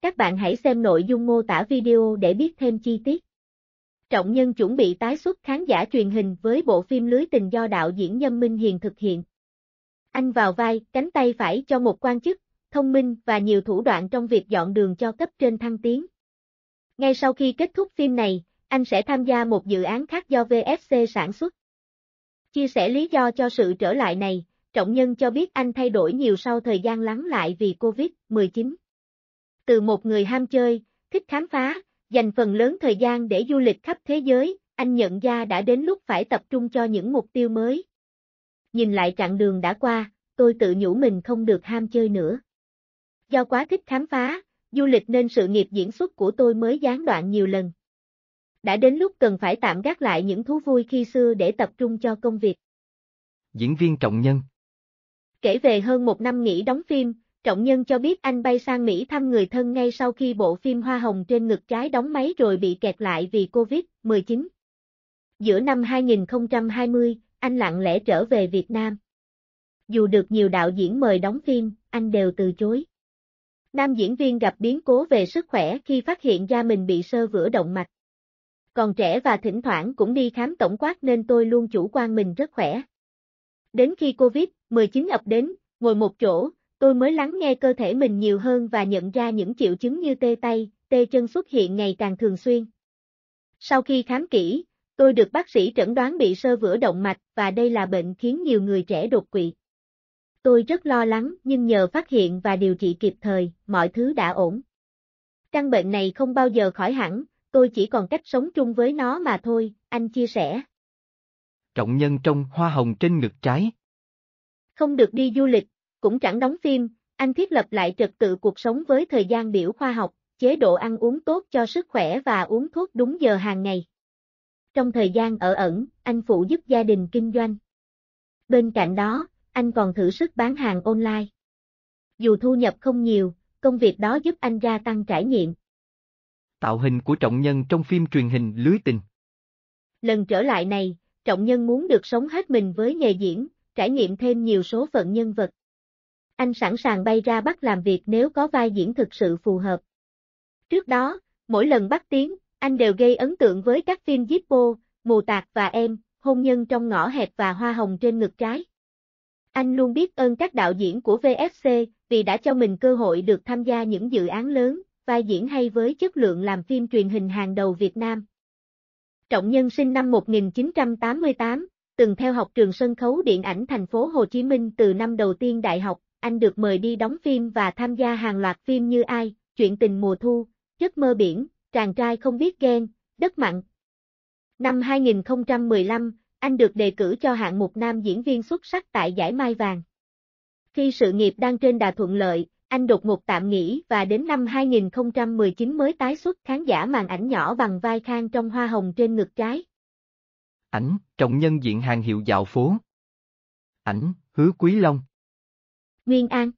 Các bạn hãy xem nội dung mô tả video để biết thêm chi tiết. Trọng Nhân chuẩn bị tái xuất khán giả truyền hình với bộ phim Lưới tình do đạo diễn Nhâm Minh Hiền thực hiện. Anh vào vai, cánh tay phải cho một quan chức, thông minh và nhiều thủ đoạn trong việc dọn đường cho cấp trên thăng tiến. Ngay sau khi kết thúc phim này, anh sẽ tham gia một dự án khác do VFC sản xuất. Chia sẻ lý do cho sự trở lại này, Trọng Nhân cho biết anh thay đổi nhiều sau thời gian lắng lại vì Covid-19 từ một người ham chơi, thích khám phá, dành phần lớn thời gian để du lịch khắp thế giới, anh nhận ra đã đến lúc phải tập trung cho những mục tiêu mới. Nhìn lại chặng đường đã qua, tôi tự nhủ mình không được ham chơi nữa. Do quá thích khám phá, du lịch nên sự nghiệp diễn xuất của tôi mới gián đoạn nhiều lần. Đã đến lúc cần phải tạm gác lại những thú vui khi xưa để tập trung cho công việc. Diễn viên trọng nhân Kể về hơn một năm nghỉ đóng phim, Trọng Nhân cho biết anh bay sang Mỹ thăm người thân ngay sau khi bộ phim Hoa Hồng trên ngực trái đóng máy rồi bị kẹt lại vì Covid-19. Giữa năm 2020, anh lặng lẽ trở về Việt Nam. Dù được nhiều đạo diễn mời đóng phim, anh đều từ chối. Nam diễn viên gặp biến cố về sức khỏe khi phát hiện ra mình bị sơ vữa động mạch. Còn trẻ và thỉnh thoảng cũng đi khám tổng quát nên tôi luôn chủ quan mình rất khỏe. Đến khi Covid-19 ập đến, ngồi một chỗ, Tôi mới lắng nghe cơ thể mình nhiều hơn và nhận ra những triệu chứng như tê tay, tê chân xuất hiện ngày càng thường xuyên. Sau khi khám kỹ, tôi được bác sĩ chẩn đoán bị sơ vữa động mạch và đây là bệnh khiến nhiều người trẻ đột quỵ. Tôi rất lo lắng nhưng nhờ phát hiện và điều trị kịp thời, mọi thứ đã ổn. Căn bệnh này không bao giờ khỏi hẳn, tôi chỉ còn cách sống chung với nó mà thôi, anh chia sẻ. Trọng nhân trong hoa hồng trên ngực trái. Không được đi du lịch, cũng chẳng đóng phim, anh thiết lập lại trật tự cuộc sống với thời gian biểu khoa học, chế độ ăn uống tốt cho sức khỏe và uống thuốc đúng giờ hàng ngày. Trong thời gian ở ẩn, anh phụ giúp gia đình kinh doanh. Bên cạnh đó, anh còn thử sức bán hàng online. Dù thu nhập không nhiều, công việc đó giúp anh gia tăng trải nghiệm. Tạo hình của trọng nhân trong phim truyền hình lưới tình. Lần trở lại này, trọng nhân muốn được sống hết mình với nghề diễn, trải nghiệm thêm nhiều số phận nhân vật anh sẵn sàng bay ra Bắc làm việc nếu có vai diễn thực sự phù hợp. Trước đó, mỗi lần bắt tiếng, anh đều gây ấn tượng với các phim Zippo, Mù Tạc và Em, Hôn Nhân trong ngõ hẹp và Hoa Hồng trên ngực trái. Anh luôn biết ơn các đạo diễn của VFC vì đã cho mình cơ hội được tham gia những dự án lớn, vai diễn hay với chất lượng làm phim truyền hình hàng đầu Việt Nam. Trọng Nhân sinh năm 1988, từng theo học trường sân khấu điện ảnh thành phố Hồ Chí Minh từ năm đầu tiên đại học, anh được mời đi đóng phim và tham gia hàng loạt phim như Ai, Chuyện tình mùa thu, Giấc mơ biển, Chàng trai không biết ghen, Đất mặn. Năm 2015, anh được đề cử cho hạng mục nam diễn viên xuất sắc tại giải Mai Vàng. Khi sự nghiệp đang trên đà thuận lợi, anh đột ngột tạm nghỉ và đến năm 2019 mới tái xuất khán giả màn ảnh nhỏ bằng vai Khang trong Hoa Hồng trên ngực trái. Ảnh, trọng nhân diện hàng hiệu dạo phố. Ảnh, Hứa Quý Long. Nguyên An